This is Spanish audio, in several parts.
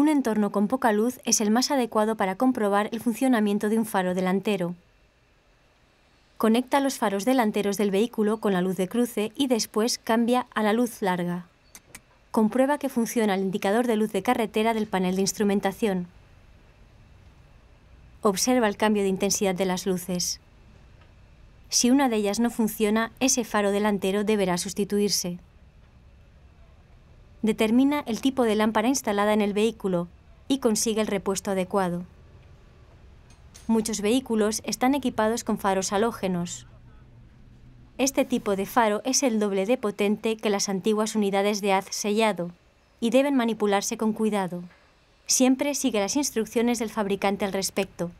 un entorno con poca luz es el más adecuado para comprobar el funcionamiento de un faro delantero. Conecta los faros delanteros del vehículo con la luz de cruce y después cambia a la luz larga. Comprueba que funciona el indicador de luz de carretera del panel de instrumentación. Observa el cambio de intensidad de las luces. Si una de ellas no funciona, ese faro delantero deberá sustituirse determina el tipo de lámpara instalada en el vehículo y consigue el repuesto adecuado. Muchos vehículos están equipados con faros halógenos. Este tipo de faro es el doble de potente que las antiguas unidades de haz sellado y deben manipularse con cuidado. Siempre sigue las instrucciones del fabricante al respecto.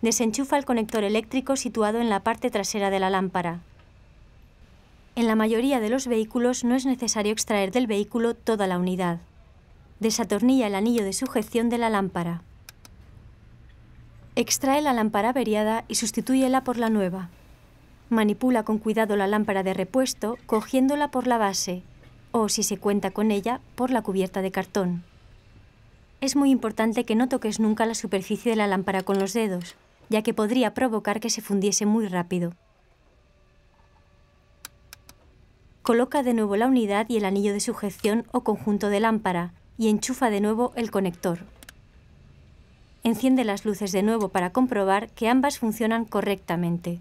Desenchufa el conector eléctrico situado en la parte trasera de la lámpara. En la mayoría de los vehículos no es necesario extraer del vehículo toda la unidad. Desatornilla el anillo de sujeción de la lámpara. Extrae la lámpara averiada y sustitúyela por la nueva. Manipula con cuidado la lámpara de repuesto cogiéndola por la base o, si se cuenta con ella, por la cubierta de cartón. Es muy importante que no toques nunca la superficie de la lámpara con los dedos, ya que podría provocar que se fundiese muy rápido. Coloca de nuevo la unidad y el anillo de sujeción o conjunto de lámpara y enchufa de nuevo el conector. Enciende las luces de nuevo para comprobar que ambas funcionan correctamente.